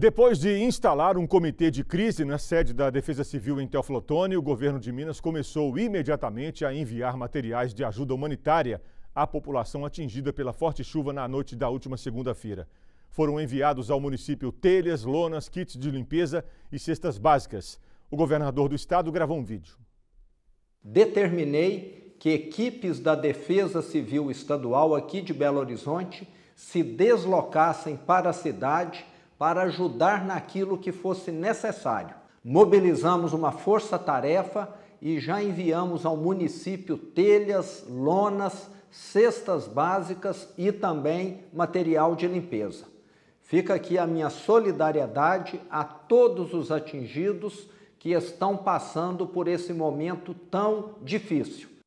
Depois de instalar um comitê de crise na sede da Defesa Civil em Teoflotone, o governo de Minas começou imediatamente a enviar materiais de ajuda humanitária à população atingida pela forte chuva na noite da última segunda-feira. Foram enviados ao município telhas, lonas, kits de limpeza e cestas básicas. O governador do estado gravou um vídeo. Determinei que equipes da Defesa Civil Estadual aqui de Belo Horizonte se deslocassem para a cidade para ajudar naquilo que fosse necessário. Mobilizamos uma força-tarefa e já enviamos ao município telhas, lonas, cestas básicas e também material de limpeza. Fica aqui a minha solidariedade a todos os atingidos que estão passando por esse momento tão difícil.